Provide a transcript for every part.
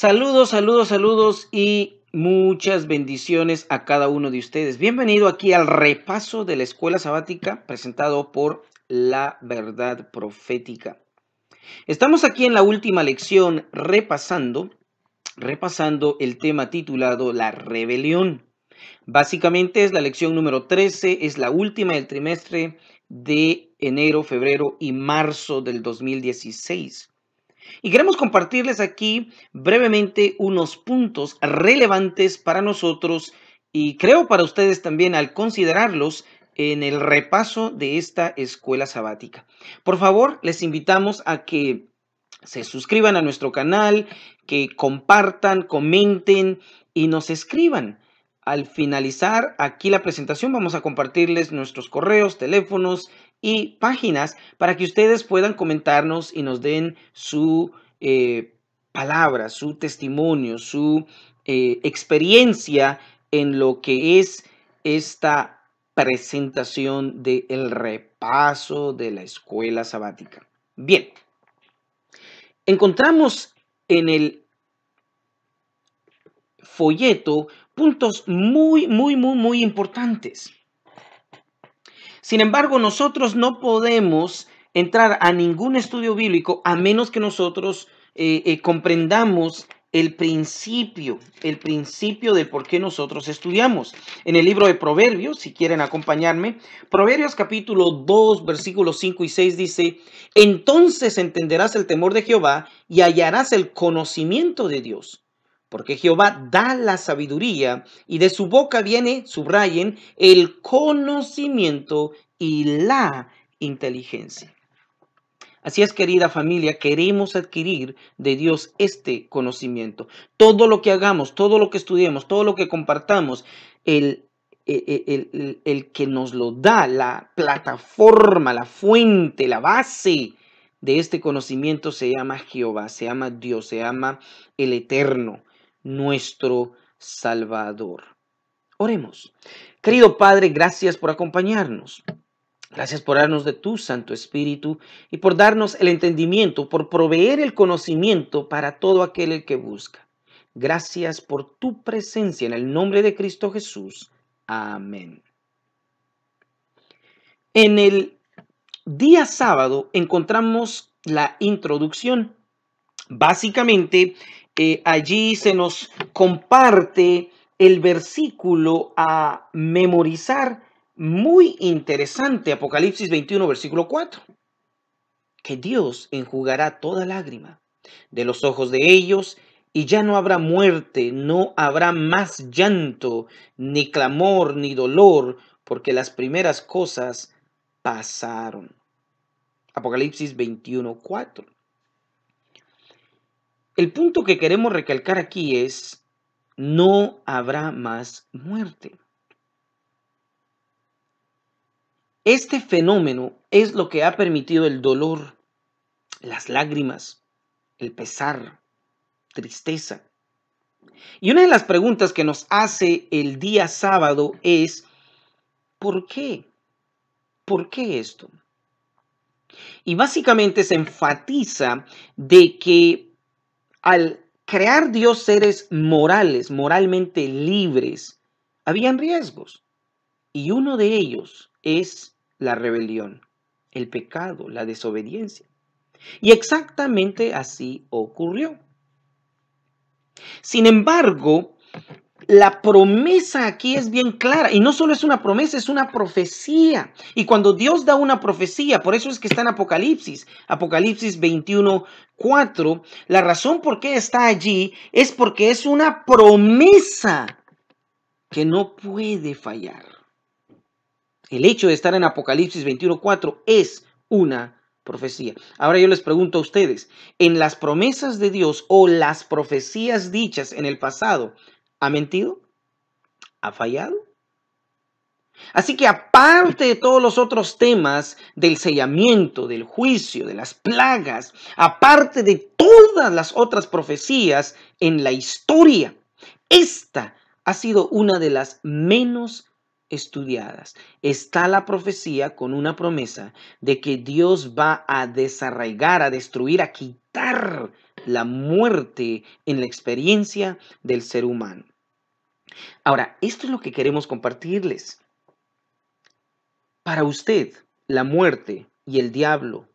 Saludos, saludos, saludos y muchas bendiciones a cada uno de ustedes. Bienvenido aquí al repaso de la escuela sabática presentado por la verdad profética. Estamos aquí en la última lección repasando, repasando el tema titulado La rebelión. Básicamente es la lección número 13, es la última del trimestre de enero, febrero y marzo del 2016. Y queremos compartirles aquí brevemente unos puntos relevantes para nosotros y creo para ustedes también al considerarlos en el repaso de esta escuela sabática. Por favor, les invitamos a que se suscriban a nuestro canal, que compartan, comenten y nos escriban. Al finalizar aquí la presentación vamos a compartirles nuestros correos, teléfonos y páginas para que ustedes puedan comentarnos y nos den su eh, palabra, su testimonio, su eh, experiencia en lo que es esta presentación del repaso de la escuela sabática. Bien, encontramos en el folleto puntos muy, muy, muy, muy importantes. Sin embargo, nosotros no podemos entrar a ningún estudio bíblico a menos que nosotros eh, eh, comprendamos el principio, el principio de por qué nosotros estudiamos. En el libro de Proverbios, si quieren acompañarme, Proverbios capítulo 2, versículos 5 y 6 dice, entonces entenderás el temor de Jehová y hallarás el conocimiento de Dios porque Jehová da la sabiduría y de su boca viene, subrayen, el conocimiento y la inteligencia. Así es, querida familia, queremos adquirir de Dios este conocimiento. Todo lo que hagamos, todo lo que estudiemos, todo lo que compartamos, el, e, e, que nos lo da, la plataforma, la fuente, la base de este conocimiento se llama Jehová, se llama Dios, se llama el Eterno nuestro Salvador. Oremos. Querido Padre, gracias por acompañarnos. Gracias por darnos de tu Santo Espíritu y por darnos el entendimiento, por proveer el conocimiento para todo aquel que busca. Gracias por tu presencia en el nombre de Cristo Jesús. Amén. En el día sábado encontramos la introducción. Básicamente eh, allí se nos comparte el versículo a memorizar muy interesante, Apocalipsis 21, versículo 4, que Dios enjugará toda lágrima de los ojos de ellos y ya no habrá muerte, no habrá más llanto, ni clamor, ni dolor, porque las primeras cosas pasaron. Apocalipsis 21, 4. El punto que queremos recalcar aquí es, no habrá más muerte. Este fenómeno es lo que ha permitido el dolor, las lágrimas, el pesar, tristeza. Y una de las preguntas que nos hace el día sábado es, ¿por qué? ¿Por qué esto? Y básicamente se enfatiza de que al crear Dios seres morales, moralmente libres, habían riesgos. Y uno de ellos es la rebelión, el pecado, la desobediencia. Y exactamente así ocurrió. Sin embargo, la promesa aquí es bien clara y no solo es una promesa, es una profecía. Y cuando Dios da una profecía, por eso es que está en Apocalipsis, Apocalipsis 21, 4, la razón por qué está allí es porque es una promesa que no puede fallar. El hecho de estar en Apocalipsis 21, 4 es una profecía. Ahora yo les pregunto a ustedes, en las promesas de Dios o las profecías dichas en el pasado, ha mentido, ha fallado. Así que aparte de todos los otros temas del sellamiento, del juicio, de las plagas, aparte de todas las otras profecías en la historia, esta ha sido una de las menos estudiadas. Está la profecía con una promesa de que Dios va a desarraigar, a destruir, a quitar la muerte en la experiencia del ser humano. Ahora, esto es lo que queremos compartirles. Para usted, la muerte y el diablo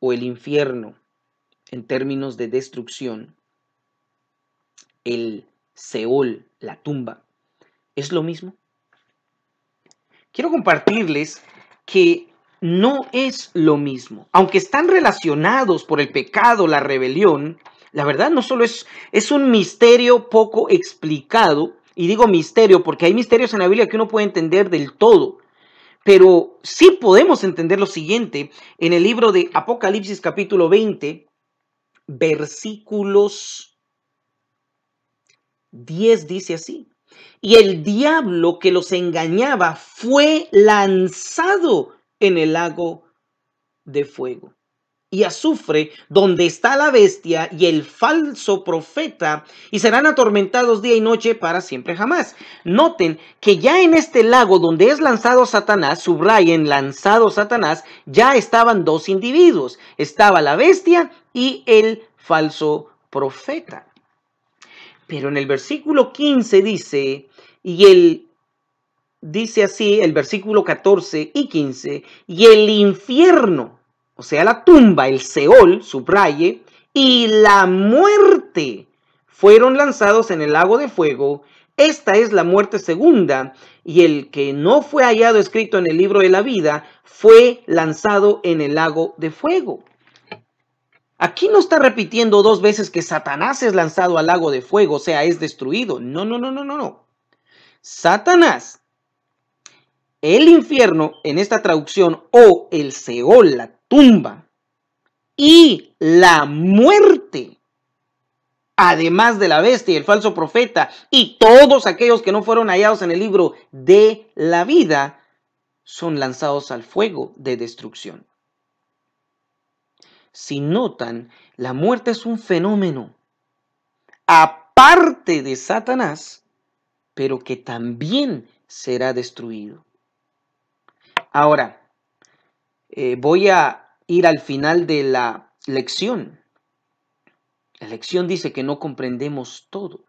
o el infierno, en términos de destrucción, el Seol, la tumba, ¿es lo mismo? Quiero compartirles que no es lo mismo. Aunque están relacionados por el pecado, la rebelión, la verdad no solo es, es un misterio poco explicado, y digo misterio porque hay misterios en la Biblia que uno puede entender del todo. Pero sí podemos entender lo siguiente en el libro de Apocalipsis capítulo 20, versículos 10 dice así. Y el diablo que los engañaba fue lanzado en el lago de fuego y azufre, donde está la bestia y el falso profeta, y serán atormentados día y noche para siempre jamás. Noten que ya en este lago donde es lanzado Satanás, subrayen lanzado Satanás, ya estaban dos individuos, estaba la bestia y el falso profeta. Pero en el versículo 15 dice, y el dice así el versículo 14 y 15, y el infierno o sea, la tumba, el Seol, subraye, y la muerte fueron lanzados en el lago de fuego. Esta es la muerte segunda, y el que no fue hallado escrito en el libro de la vida fue lanzado en el lago de fuego. Aquí no está repitiendo dos veces que Satanás es lanzado al lago de fuego, o sea, es destruido. No, no, no, no, no, no. Satanás, el infierno en esta traducción o el Seol, la tumba y la muerte, además de la bestia y el falso profeta y todos aquellos que no fueron hallados en el libro de la vida, son lanzados al fuego de destrucción. Si notan, la muerte es un fenómeno aparte de Satanás, pero que también será destruido. Ahora, eh, voy a ir al final de la lección. La lección dice que no comprendemos todo.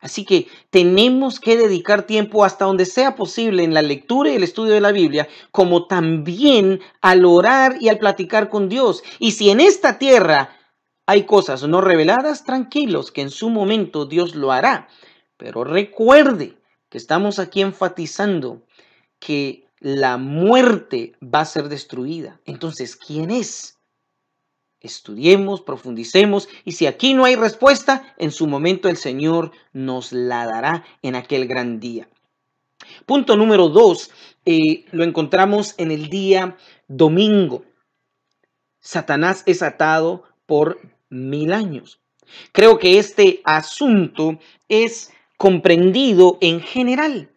Así que tenemos que dedicar tiempo hasta donde sea posible en la lectura y el estudio de la Biblia, como también al orar y al platicar con Dios. Y si en esta tierra hay cosas no reveladas, tranquilos, que en su momento Dios lo hará. Pero recuerde que estamos aquí enfatizando que la muerte va a ser destruida. Entonces, ¿quién es? Estudiemos, profundicemos y si aquí no hay respuesta, en su momento el Señor nos la dará en aquel gran día. Punto número dos, eh, lo encontramos en el día domingo. Satanás es atado por mil años. Creo que este asunto es comprendido en general.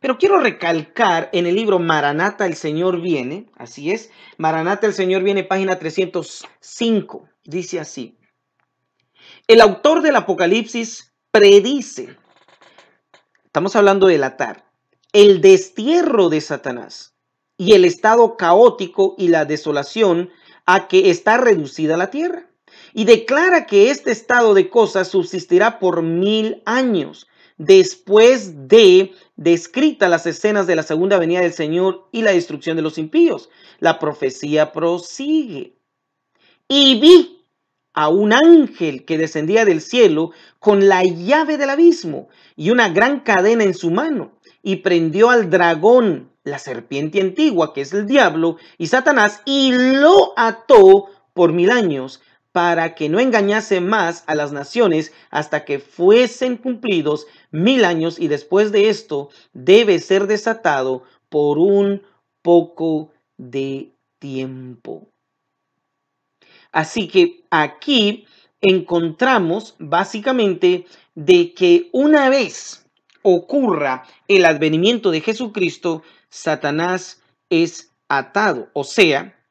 Pero quiero recalcar en el libro Maranata, el Señor viene, así es, Maranata, el Señor viene, página 305, dice así. El autor del Apocalipsis predice, estamos hablando del atar, el destierro de Satanás y el estado caótico y la desolación a que está reducida la tierra. Y declara que este estado de cosas subsistirá por mil años después de descritas las escenas de la segunda venida del Señor y la destrucción de los impíos. La profecía prosigue. Y vi a un ángel que descendía del cielo con la llave del abismo y una gran cadena en su mano y prendió al dragón, la serpiente antigua que es el diablo y Satanás, y lo ató por mil años para que no engañase más a las naciones hasta que fuesen cumplidos mil años y después de esto debe ser desatado por un poco de tiempo. Así que aquí encontramos básicamente de que una vez ocurra el advenimiento de Jesucristo, Satanás es atado, o sea,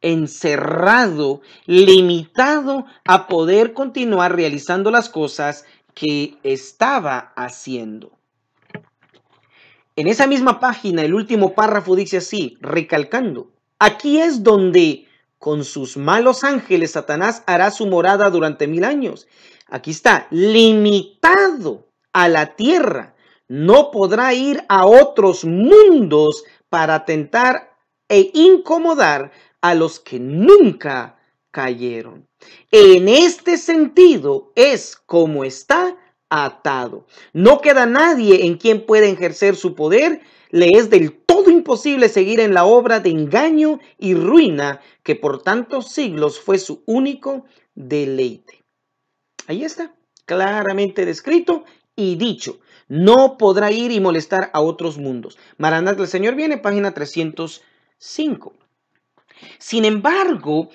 encerrado, limitado a poder continuar realizando las cosas que estaba haciendo. En esa misma página, el último párrafo dice así, recalcando, aquí es donde con sus malos ángeles Satanás hará su morada durante mil años. Aquí está, limitado a la tierra, no podrá ir a otros mundos para tentar e incomodar a los que nunca cayeron. En este sentido es como está atado. No queda nadie en quien pueda ejercer su poder. Le es del todo imposible seguir en la obra de engaño y ruina que por tantos siglos fue su único deleite. Ahí está, claramente descrito y dicho. No podrá ir y molestar a otros mundos. Maranat, el Señor viene, página 305. Sin embargo,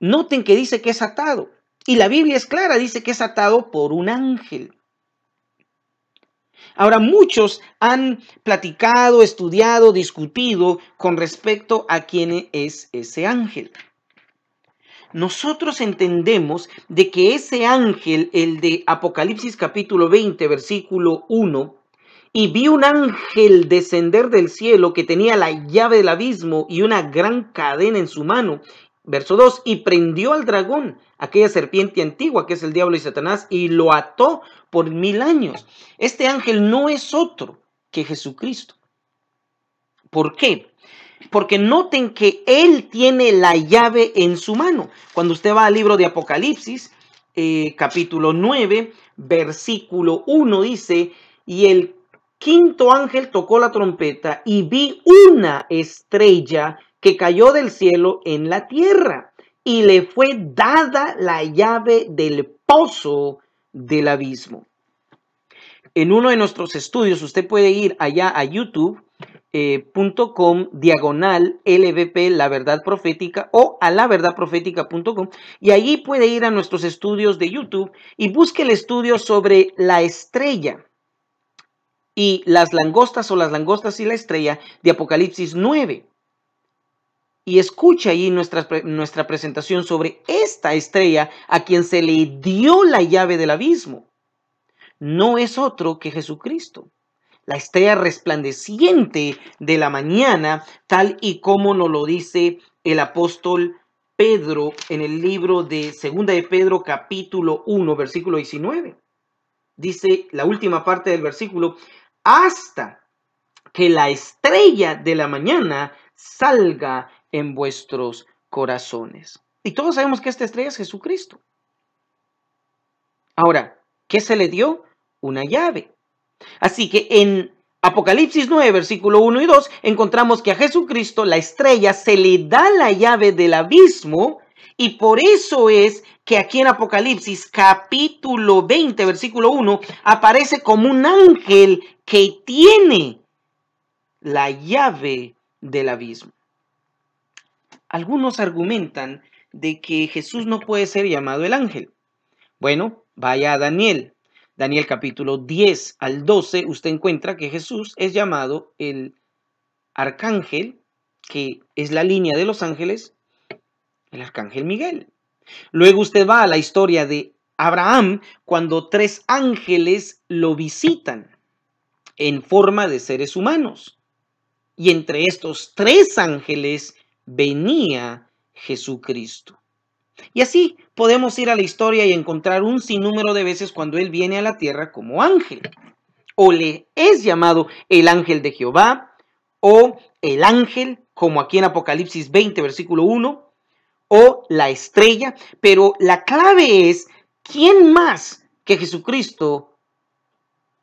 noten que dice que es atado. Y la Biblia es clara, dice que es atado por un ángel. Ahora, muchos han platicado, estudiado, discutido con respecto a quién es ese ángel. Nosotros entendemos de que ese ángel, el de Apocalipsis capítulo 20, versículo 1, y vi un ángel descender del cielo que tenía la llave del abismo y una gran cadena en su mano. Verso 2, y prendió al dragón, aquella serpiente antigua que es el diablo y Satanás, y lo ató por mil años. Este ángel no es otro que Jesucristo. ¿Por qué? Porque noten que Él tiene la llave en su mano. Cuando usted va al libro de Apocalipsis, eh, capítulo 9, versículo 1 dice, y el quinto ángel tocó la trompeta y vi una estrella que cayó del cielo en la tierra y le fue dada la llave del pozo del abismo. En uno de nuestros estudios, usted puede ir allá a youtube.com eh, diagonal lbp, La Verdad Profética o a profética.com y allí puede ir a nuestros estudios de YouTube y busque el estudio sobre la estrella y las langostas o las langostas y la estrella de Apocalipsis 9. Y escucha ahí nuestra, nuestra presentación sobre esta estrella a quien se le dio la llave del abismo. No es otro que Jesucristo la estrella resplandeciente de la mañana, tal y como nos lo dice el apóstol Pedro en el libro de Segunda de Pedro capítulo 1, versículo 19. Dice la última parte del versículo, hasta que la estrella de la mañana salga en vuestros corazones. Y todos sabemos que esta estrella es Jesucristo. Ahora, ¿qué se le dio? Una llave. Así que en Apocalipsis 9, versículo 1 y 2, encontramos que a Jesucristo, la estrella, se le da la llave del abismo y por eso es que aquí en Apocalipsis capítulo 20, versículo 1, aparece como un ángel que tiene la llave del abismo. Algunos argumentan de que Jesús no puede ser llamado el ángel. Bueno, vaya a Daniel. Daniel capítulo 10 al 12, usted encuentra que Jesús es llamado el arcángel, que es la línea de los ángeles, el arcángel Miguel. Luego usted va a la historia de Abraham cuando tres ángeles lo visitan en forma de seres humanos. Y entre estos tres ángeles venía Jesucristo. Y así podemos ir a la historia y encontrar un sinnúmero de veces cuando Él viene a la tierra como ángel. O le es llamado el ángel de Jehová, o el ángel, como aquí en Apocalipsis 20, versículo 1, o la estrella, pero la clave es quién más que Jesucristo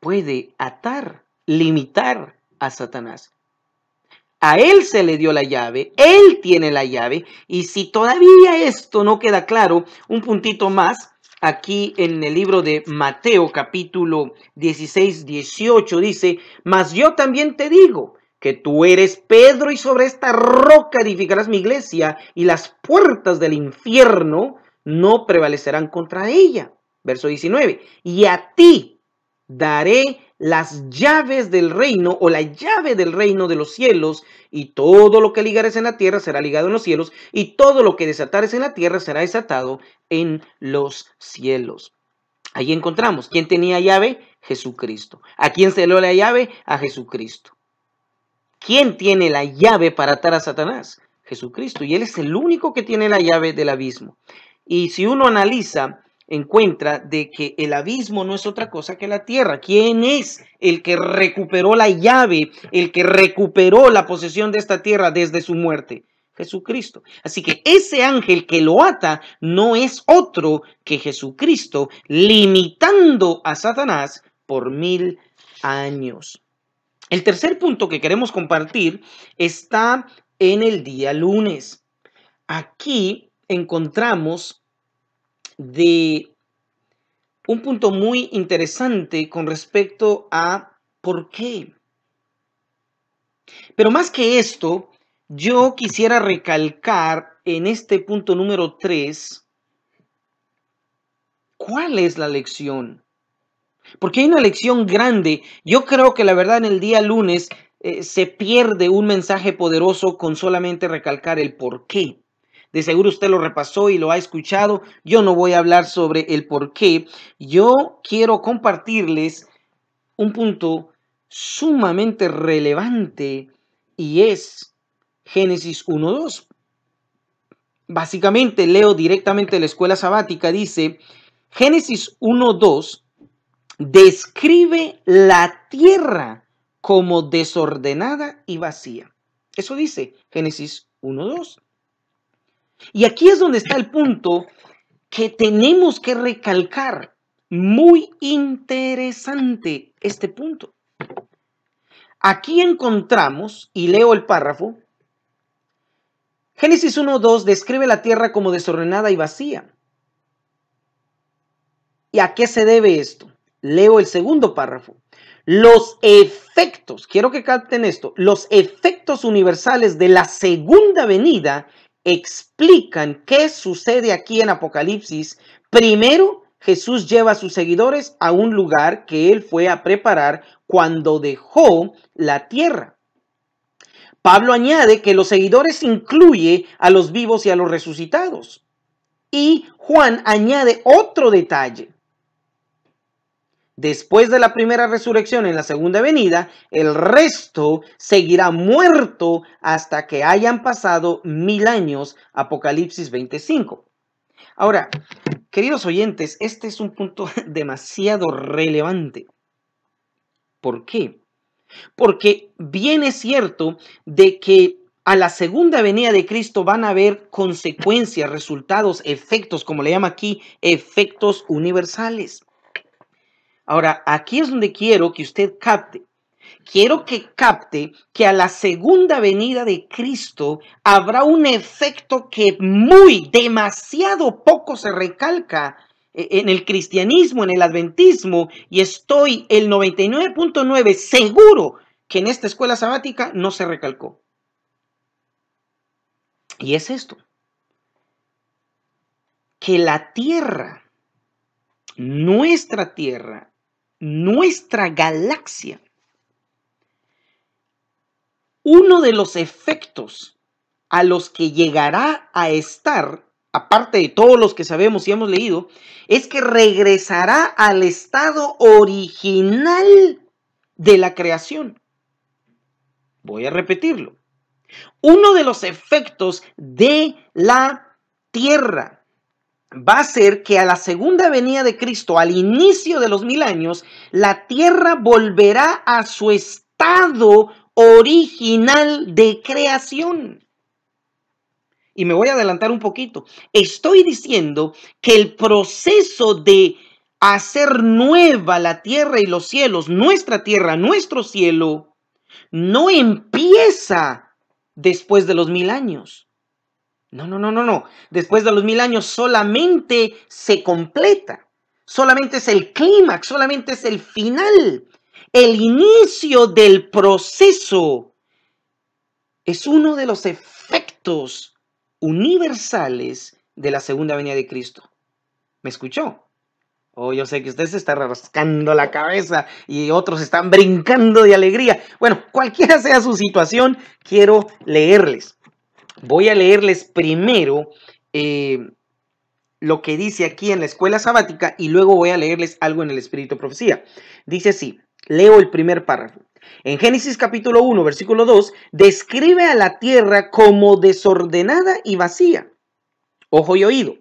puede atar, limitar a Satanás. A él se le dio la llave, él tiene la llave, y si todavía esto no queda claro, un puntito más, aquí en el libro de Mateo capítulo 16, 18 dice, mas yo también te digo que tú eres Pedro y sobre esta roca edificarás mi iglesia y las puertas del infierno no prevalecerán contra ella. Verso 19. Y a ti daré las llaves del reino o la llave del reino de los cielos y todo lo que ligares en la tierra será ligado en los cielos y todo lo que desatares en la tierra será desatado en los cielos. Ahí encontramos quién tenía llave, Jesucristo. ¿A quién se le dio la llave? A Jesucristo. ¿Quién tiene la llave para atar a Satanás? Jesucristo. Y Él es el único que tiene la llave del abismo. Y si uno analiza, encuentra de que el abismo no es otra cosa que la tierra. ¿Quién es el que recuperó la llave, el que recuperó la posesión de esta tierra desde su muerte? Jesucristo. Así que ese ángel que lo ata no es otro que Jesucristo, limitando a Satanás por mil años. El tercer punto que queremos compartir está en el día lunes. Aquí encontramos de un punto muy interesante con respecto a por qué. Pero más que esto, yo quisiera recalcar en este punto número 3, ¿cuál es la lección? porque hay una lección grande. Yo creo que la verdad en el día lunes eh, se pierde un mensaje poderoso con solamente recalcar el por qué. De seguro usted lo repasó y lo ha escuchado. Yo no voy a hablar sobre el por qué. Yo quiero compartirles un punto sumamente relevante y es Génesis 1.2. Básicamente leo directamente la escuela sabática, dice Génesis 1.2 describe la tierra como desordenada y vacía. Eso dice Génesis 1.2. Y aquí es donde está el punto que tenemos que recalcar. Muy interesante este punto. Aquí encontramos, y leo el párrafo, Génesis 1.2 describe la tierra como desordenada y vacía. ¿Y a qué se debe esto? Leo el segundo párrafo. Los efectos, quiero que capten esto, los efectos universales de la segunda venida explican qué sucede aquí en Apocalipsis. Primero, Jesús lleva a sus seguidores a un lugar que él fue a preparar cuando dejó la tierra. Pablo añade que los seguidores incluye a los vivos y a los resucitados. Y Juan añade otro detalle. Después de la primera resurrección en la segunda venida, el resto seguirá muerto hasta que hayan pasado mil años, Apocalipsis 25. Ahora, queridos oyentes, este es un punto demasiado relevante. ¿Por qué? Porque bien es cierto de que a la segunda venida de Cristo van a haber consecuencias, resultados, efectos, como le llama aquí, efectos universales. Ahora, aquí es donde quiero que usted capte. Quiero que capte que a la segunda venida de Cristo habrá un efecto que muy, demasiado poco se recalca e, en el cristianismo, en el adventismo, y estoy el 99.9 seguro que en esta escuela sabática no se recalcó. Y es esto, que la tierra, nuestra tierra, nuestra galaxia, uno de los efectos a los que llegará a estar, aparte de todos los que sabemos y hemos leído, es que regresará al estado original de la creación. Voy a repetirlo. Uno de los efectos de la Tierra va a ser que a la segunda venida de Cristo, al inicio de los mil años, la tierra volverá a su estado original de creación. Y me voy a adelantar un poquito. Estoy diciendo que el proceso de hacer nueva la tierra y los cielos, nuestra tierra, nuestro cielo, no empieza después de los mil años. No, no, no, no, no. Después de los mil años solamente se completa. Solamente es el clímax, solamente es el final. El inicio del proceso es uno de los efectos universales de la segunda venida de Cristo. ¿Me escuchó? Oh, yo sé que usted se está rascando la cabeza y otros están brincando de alegría. Bueno, cualquiera sea su situación, quiero leerles. Voy a leerles primero eh, lo que dice aquí en la escuela sabática y luego voy a leerles algo en el Espíritu de Profecía. Dice así, leo el primer párrafo. En Génesis capítulo 1, versículo 2, describe a la tierra como desordenada y vacía. Ojo y oído.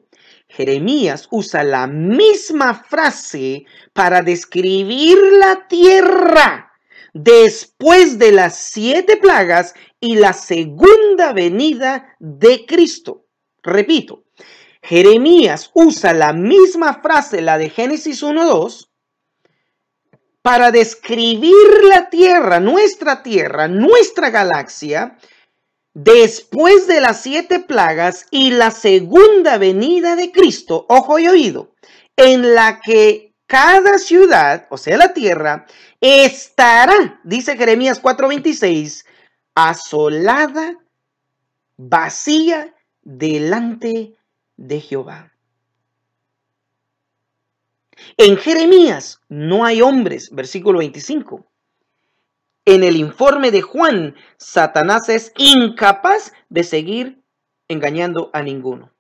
Jeremías usa la misma frase para describir la tierra después de las siete plagas y la segunda venida de Cristo. Repito, Jeremías usa la misma frase, la de Génesis 1.2, para describir la Tierra, nuestra Tierra, nuestra galaxia, después de las siete plagas y la segunda venida de Cristo, ojo y oído, en la que cada ciudad, o sea, la tierra, estará, dice Jeremías 4:26, asolada, vacía delante de Jehová. En Jeremías no hay hombres, versículo 25. En el informe de Juan, Satanás es incapaz de seguir engañando a ninguno.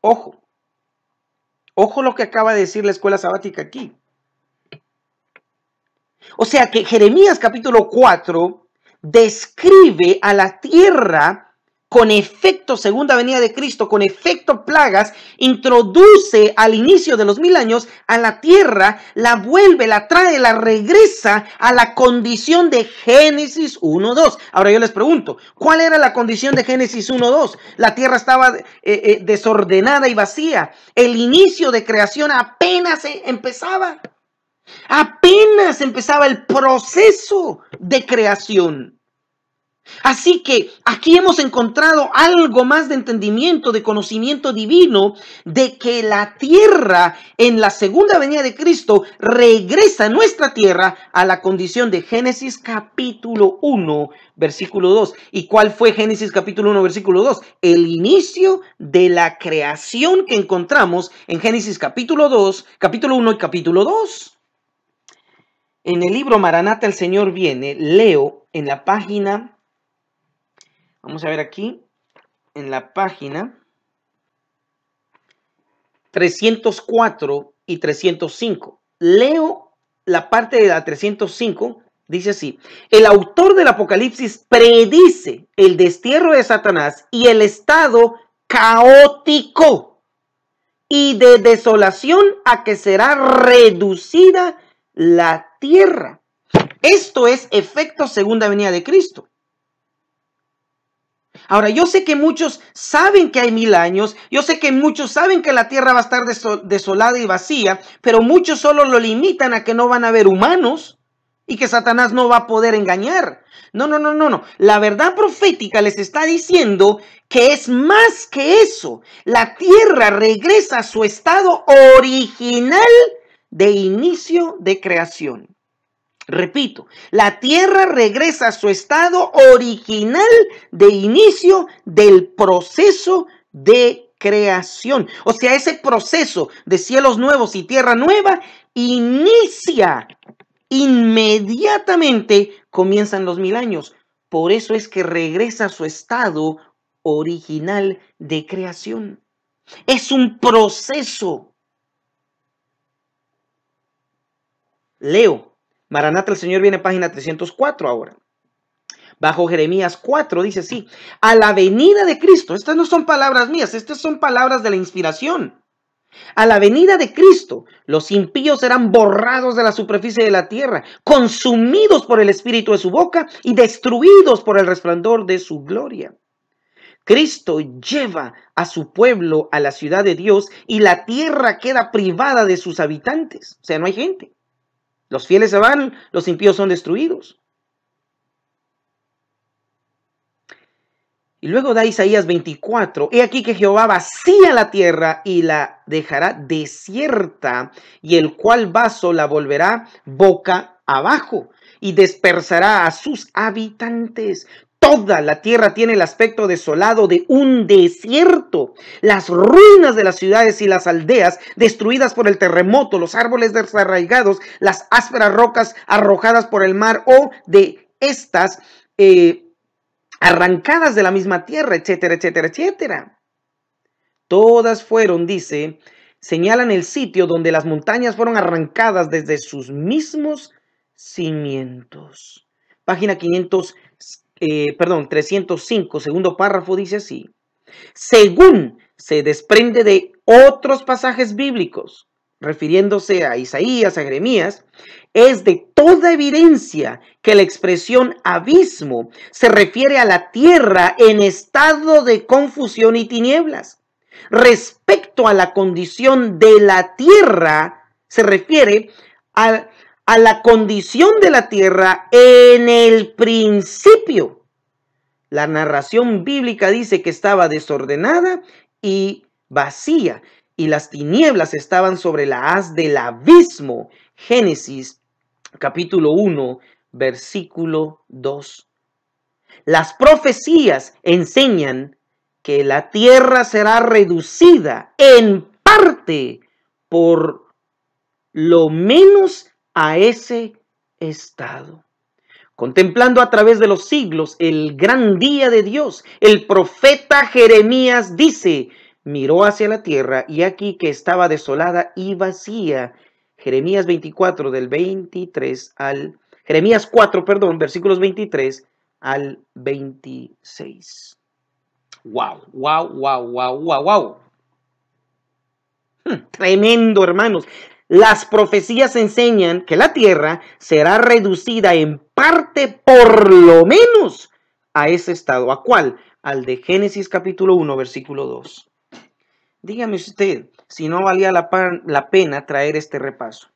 Ojo, ojo lo que acaba de decir la escuela sabática aquí. O sea que Jeremías capítulo 4 describe a la tierra con efecto, segunda venida de Cristo, con efecto plagas, introduce al inicio de los mil años a la tierra, la vuelve, la trae, la regresa a la condición de Génesis 1.2. Ahora yo les pregunto, ¿cuál era la condición de Génesis 1.2? La tierra estaba eh, eh, desordenada y vacía. El inicio de creación apenas empezaba. Apenas empezaba el proceso de creación. Así que aquí hemos encontrado algo más de entendimiento, de conocimiento divino, de que la tierra en la segunda venida de Cristo regresa a nuestra tierra a la condición de Génesis capítulo 1, versículo 2. ¿Y cuál fue Génesis capítulo 1, versículo 2? El inicio de la creación que encontramos en Génesis capítulo 2, capítulo 1 y capítulo 2. En el libro Maranata el Señor viene, leo en la página Vamos a ver aquí en la página 304 y 305. Leo la parte de la 305. Dice así, el autor del Apocalipsis predice el destierro de Satanás y el estado caótico y de desolación a que será reducida la tierra. Esto es efecto segunda venida de Cristo. Ahora, yo sé que muchos saben que hay mil años, yo sé que muchos saben que la tierra va a estar desolada y vacía, pero muchos solo lo limitan a que no van a haber humanos y que Satanás no va a poder engañar. No, no, no, no, no. La verdad profética les está diciendo que es más que eso. La tierra regresa a su estado original de inicio de creación. Repito, la tierra regresa a su estado original de inicio del proceso de creación. O sea, ese proceso de cielos nuevos y tierra nueva inicia inmediatamente, comienzan los mil años. Por eso es que regresa a su estado original de creación. Es un proceso. Leo Maranata, el Señor viene, página 304 ahora. Bajo Jeremías 4 dice así, a la venida de Cristo, estas no son palabras mías, estas son palabras de la inspiración. A la venida de Cristo, los impíos serán borrados de la superficie de la tierra, consumidos por el espíritu de su boca y destruidos por el resplandor de su gloria. Cristo lleva a su pueblo a la ciudad de Dios y la tierra queda privada de sus habitantes, o sea, no hay gente. Los fieles se van, los impíos son destruidos. Y luego da Isaías 24, he aquí que Jehová vacía la tierra y la dejará desierta, y el cual vaso la volverá boca abajo y dispersará a sus habitantes. Toda la tierra tiene el aspecto desolado de un desierto. Las ruinas de las ciudades y las aldeas destruidas por el terremoto, los árboles desarraigados, las ásperas rocas arrojadas por el mar o de estas eh, arrancadas de la misma tierra, etcétera, etcétera, etcétera. Todas fueron, dice, señalan el sitio donde las montañas fueron arrancadas desde sus mismos cimientos. Página 500. Eh, perdón, 305, segundo párrafo, dice así. Según se desprende de otros pasajes bíblicos, refiriéndose a Isaías, a Jeremías, es de toda evidencia que la expresión abismo se refiere a la tierra en estado de confusión y tinieblas. Respecto a la condición de la tierra, se refiere al a la condición de la tierra en el principio. La narración bíblica dice que estaba desordenada y vacía, y las tinieblas estaban sobre la haz del abismo. Génesis capítulo 1, versículo 2. Las profecías enseñan que la tierra será reducida en parte por lo menos a ese estado. Contemplando a través de los siglos el gran día de Dios, el profeta Jeremías dice, miró hacia la tierra y aquí que estaba desolada y vacía. Jeremías 24 del 23 al Jeremías 4, perdón, versículos 23 al 26. Wow, wow, wow, wow, wow, wow. Tremendo, hermanos. Las profecías enseñan que la tierra será reducida en parte, por lo menos, a ese estado. ¿A cuál? Al de Génesis capítulo 1, versículo 2. Dígame usted si no valía la, pena traer este repaso.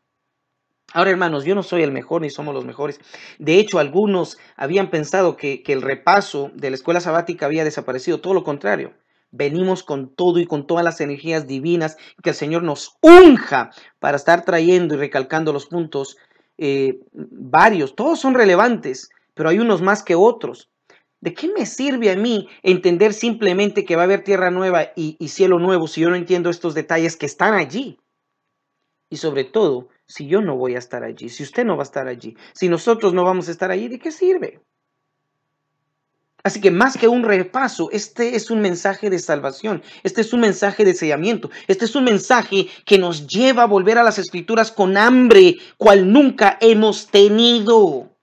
Ahora, hermanos, yo no soy el mejor ni somos los mejores. De hecho, algunos habían pensado que el repaso de la escuela sabática había desaparecido. Todo lo contrario venimos con todo y con todas las energías divinas que el Señor nos unja para estar trayendo y recalcando los puntos eh, varios. Todos son relevantes, pero hay unos más que otros. ¿De qué me sirve a mí entender simplemente que va a haber tierra nueva y cielo nuevo si yo no entiendo estos detalles que están allí? Y sobre todo, si yo no voy a estar allí, si usted no va a estar allí, si nosotros no vamos a estar allí, ¿de qué sirve? Así que más que un repaso, este es un mensaje de salvación, este es un mensaje de sellamiento, este es un mensaje que nos lleva a volver a las escrituras con hambre, cual nunca hemos tenido.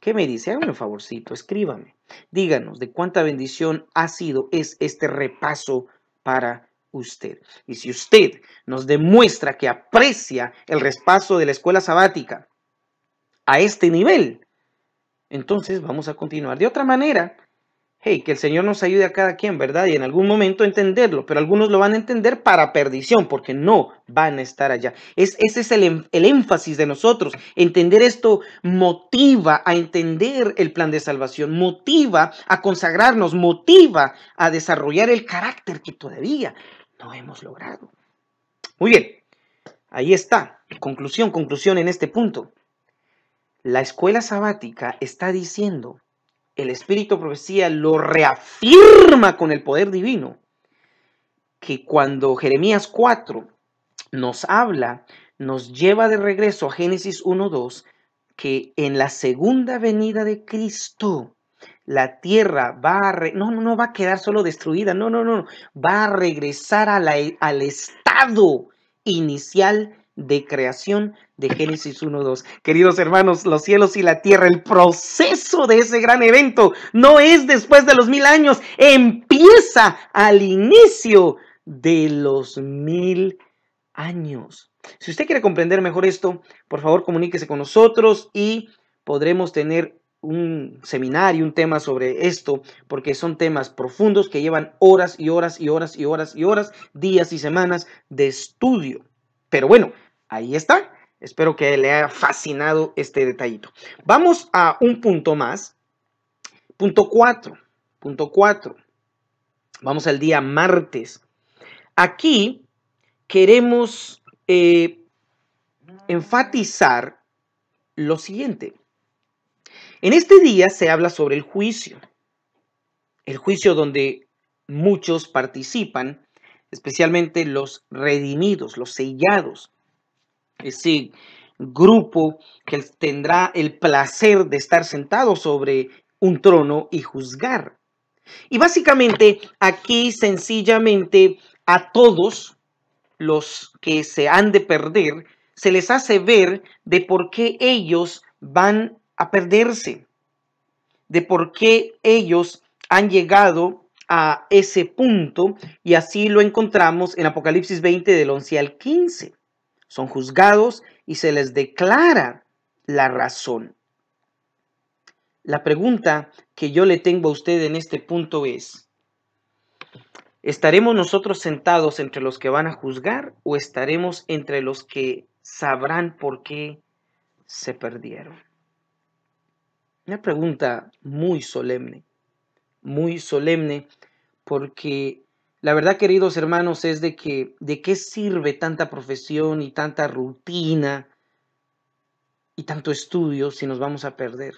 ¿Qué me dice? Hágame un favorcito, escríbame. Díganos de cuánta bendición ha sido es este repaso para usted. Y si usted nos demuestra que aprecia el repaso de la escuela sabática a este nivel, entonces vamos a continuar. De otra manera, hey, que el Señor nos ayude a cada quien, ¿verdad? Y en algún momento entenderlo, pero algunos lo van a entender para perdición, porque no van a estar allá. Es, ese es el, em, el énfasis de nosotros. Entender esto motiva a entender el plan de salvación, motiva a consagrarnos, motiva a desarrollar el carácter que todavía no hemos logrado. Muy bien, ahí está. Conclusión, conclusión en este punto. La escuela sabática está diciendo, el espíritu profecía lo reafirma con el poder divino, que cuando Jeremías 4 nos habla, nos lleva de regreso a Génesis 1.2, que en la segunda venida de Cristo, la tierra va a... no, no, no va a quedar solo destruida, no, no, no, va a regresar al estado inicial de creación de Génesis 1.2. Queridos hermanos, los cielos y la tierra, el proceso de ese gran evento no es después de los mil años, empieza al inicio de los mil años. Si usted quiere comprender mejor esto, por favor comuníquese con nosotros y podremos tener un seminario, un tema sobre esto, porque son temas profundos que llevan horas y horas y horas y horas y horas, días y semanas de estudio. Pero bueno, ahí está. Espero que le haya fascinado este detallito. Vamos a un punto más. Punto 4. Punto 4. Vamos al día martes. Aquí queremos eh, enfatizar lo siguiente. En este día se habla sobre el juicio. El juicio donde muchos participan, especialmente los redimidos, los sellados ese grupo que tendrá el placer de estar sentado sobre un trono y juzgar. Y básicamente aquí sencillamente a todos los que se han de perder, se les hace ver de por qué ellos van a perderse, de por qué ellos han llegado a ese punto y así lo encontramos en Apocalipsis 20 del 11 al 15. Son juzgados y se les declara la razón. La pregunta que yo le tengo a usted en este punto es, ¿estaremos nosotros sentados entre los que van a juzgar o estaremos entre los que sabrán por qué se perdieron? Una pregunta muy solemne, muy solemne, porque la verdad, queridos hermanos, es de que de qué sirve tanta profesión y tanta rutina y tanto estudio si nos vamos a perder.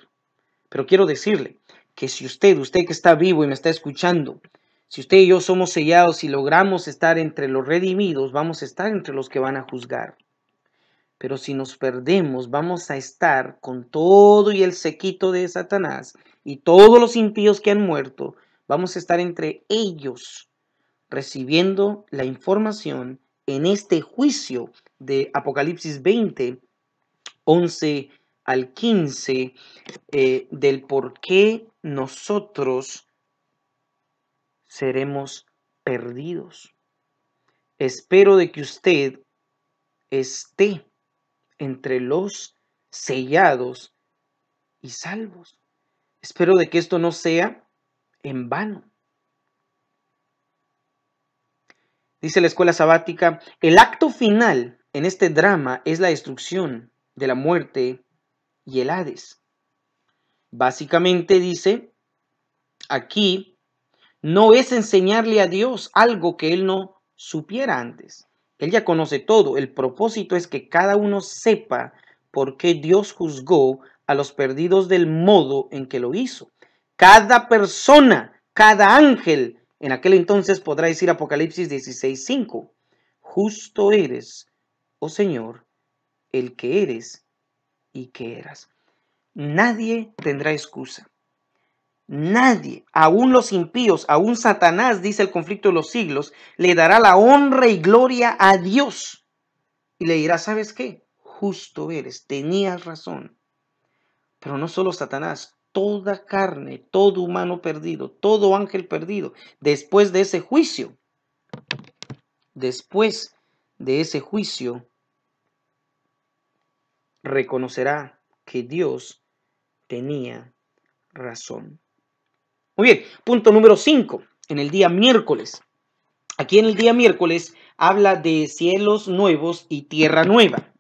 Pero quiero decirle que si usted, usted que está vivo y me está escuchando, si usted y yo somos sellados y logramos estar entre los redimidos, vamos a estar entre los que van a juzgar. Pero si nos perdemos, vamos a estar con todo y el sequito de Satanás y todos los impíos que han muerto, vamos a estar entre ellos recibiendo la información en este juicio de Apocalipsis 20, 11 al 15, eh, del por qué nosotros seremos perdidos. Espero de que usted esté entre los sellados y salvos. Espero de que esto no sea en vano. Dice la escuela sabática, el acto final en este drama es la destrucción de la muerte y el Hades. Básicamente dice, aquí no es enseñarle a Dios algo que él no supiera antes. Él ya conoce todo. El propósito es que cada uno sepa por qué Dios juzgó a los perdidos del modo en que lo hizo. Cada persona, cada ángel en aquel entonces podrá decir Apocalipsis 16:5, justo eres, oh Señor, el que eres y que eras. Nadie tendrá excusa. Nadie, aún los impíos, aún Satanás, dice el conflicto de los siglos, le dará la honra y gloria a Dios. Y le dirá, ¿sabes qué? Justo eres, tenías razón. Pero no solo Satanás, toda carne, todo humano perdido, todo ángel perdido, después de ese juicio. Después de ese juicio, reconocerá que Dios tenía razón. Muy bien, punto número 5, en el día miércoles. Aquí en el día miércoles habla de cielos nuevos y tierra nueva.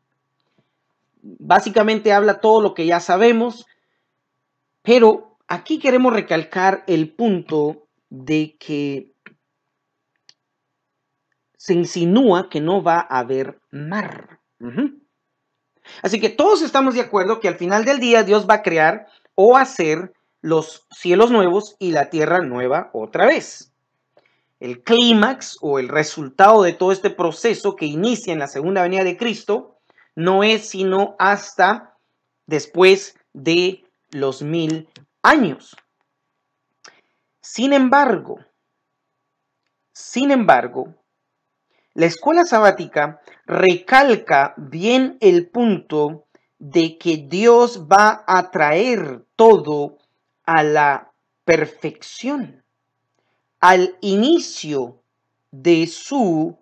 Básicamente habla todo lo que ya sabemos, pero aquí queremos recalcar el punto de que se insinúa que no va a haber mar. Así que todos estamos de acuerdo que al final del día Dios va a crear o hacer los cielos nuevos y la tierra nueva otra vez. El clímax o el resultado de todo este proceso que inicia en la segunda venida de Cristo no es sino hasta después de los mil años. Sin embargo, sin embargo, la escuela sabática recalca bien el punto de que Dios va a traer todo a la perfección, al inicio de su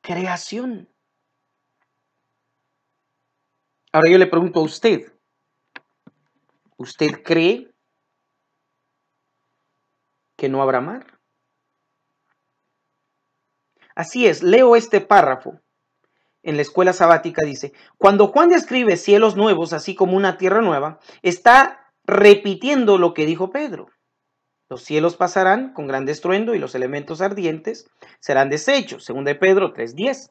creación. Ahora yo le pregunto a usted, ¿Usted cree que no habrá mar? Así es, leo este párrafo. En la escuela sabática dice, cuando Juan describe cielos nuevos, así como una tierra nueva, está repitiendo lo que dijo Pedro. Los cielos pasarán con gran estruendo y los elementos ardientes serán deshechos, según de Pedro 3.10.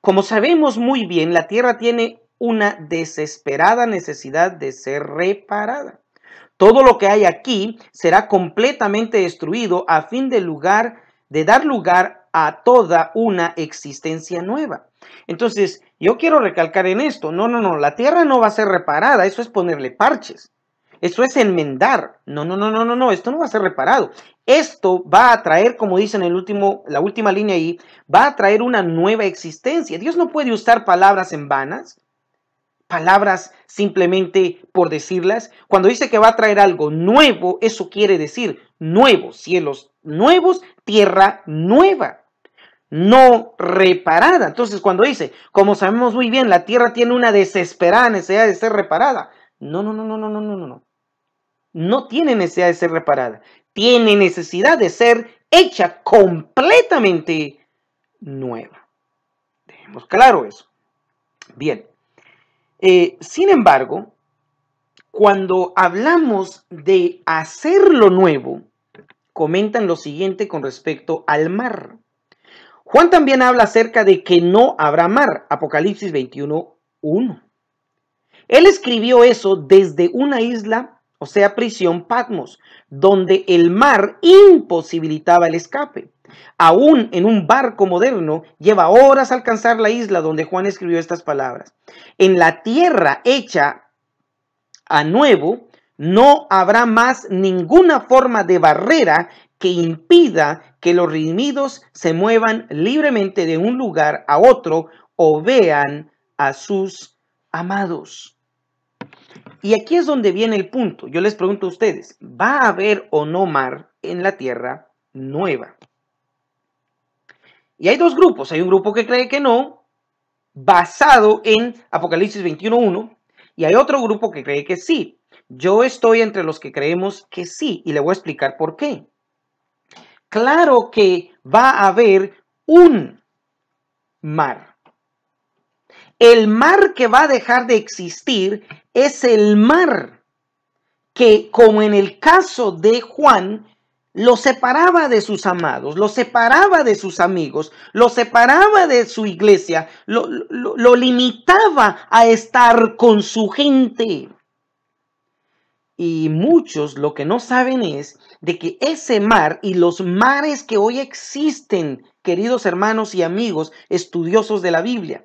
Como sabemos muy bien, la tierra tiene una desesperada necesidad de ser reparada. Todo lo que hay aquí será completamente destruido a fin de, lugar, de dar lugar a toda una existencia nueva. Entonces, yo quiero recalcar en esto, no, no, no, la tierra no va a ser reparada, eso es ponerle parches. Eso es enmendar. No, no, no, no, no, no, esto no va a ser reparado. Esto va a traer, como dice en el último, la última línea ahí, va a traer una nueva existencia. Dios no puede usar palabras en vanas palabras simplemente por decirlas. Cuando dice que va a traer algo nuevo, eso quiere decir nuevos cielos, nuevos, tierra nueva, no reparada. Entonces, cuando dice, como sabemos muy bien, la tierra tiene una desesperada necesidad de ser reparada. No, no, no, no, no, no, no, no. No tiene necesidad de ser reparada. Tiene necesidad de ser hecha completamente nueva. Dejemos claro eso. Bien. Eh, sin embargo, cuando hablamos de hacer lo nuevo, comentan lo siguiente con respecto al mar. Juan también habla acerca de que no habrá mar, Apocalipsis 21, 1. Él escribió eso desde una isla, o sea, prisión Patmos, donde el mar imposibilitaba el escape aún en un barco moderno, lleva horas alcanzar la isla donde Juan escribió estas palabras. En la tierra hecha a nuevo, no habrá más ninguna forma de barrera que impida que los redimidos se muevan libremente de un lugar a otro o vean a sus amados. Y aquí es donde viene el punto. Yo les pregunto a ustedes, ¿va a haber o no mar en la tierra nueva? Y hay dos grupos. Hay un grupo que cree que no, basado en Apocalipsis 21.1, y hay otro grupo que cree que sí. Yo estoy entre los que creemos que sí, y le voy a explicar por qué. Claro que va a haber un mar. El mar que va a dejar de existir es el mar que, como en el caso de Juan, lo separaba de sus amados, lo separaba de sus amigos, lo separaba de su iglesia, lo, lo limitaba a estar con su gente. Y muchos lo que no saben es de que ese mar y los mares que hoy existen, queridos hermanos y amigos estudiosos de la Biblia,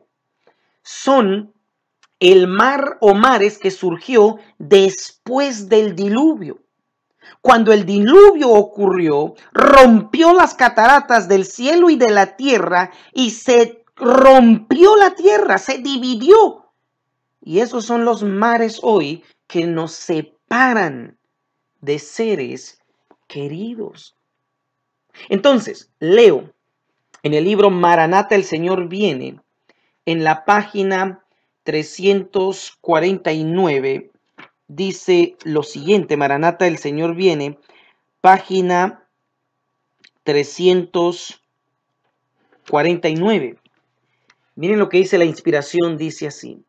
son el mar o mares que surgió después del diluvio. Cuando el diluvio ocurrió, rompió las cataratas del cielo y de la tierra y se rompió la tierra, se dividió. Y esos son los mares hoy que nos separan de seres queridos. Entonces, leo en el libro Maranata el Señor viene, en la página 349 dice lo siguiente, Maranata, el Señor viene, página 349. Miren lo que dice la inspiración, dice así.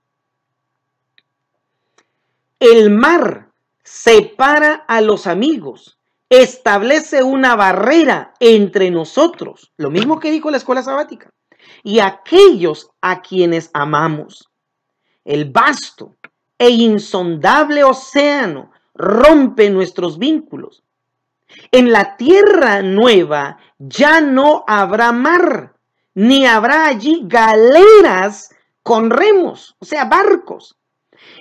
El mar separa a los amigos, establece una barrera entre nosotros, lo mismo que dijo la escuela sabática, y aquellos a quienes amamos. El vasto, e insondable océano rompe nuestros vínculos. En la tierra nueva ya no habrá mar, ni habrá allí galeras con remos, o sea, barcos.